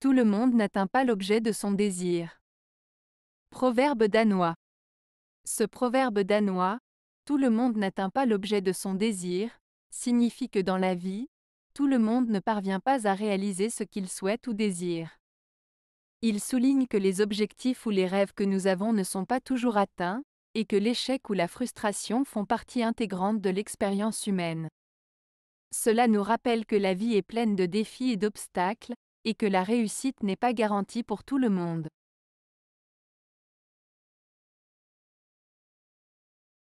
Tout le monde n'atteint pas l'objet de son désir. Proverbe danois. Ce proverbe danois, tout le monde n'atteint pas l'objet de son désir, signifie que dans la vie, tout le monde ne parvient pas à réaliser ce qu'il souhaite ou désire. Il souligne que les objectifs ou les rêves que nous avons ne sont pas toujours atteints, et que l'échec ou la frustration font partie intégrante de l'expérience humaine. Cela nous rappelle que la vie est pleine de défis et d'obstacles, et que la réussite n'est pas garantie pour tout le monde.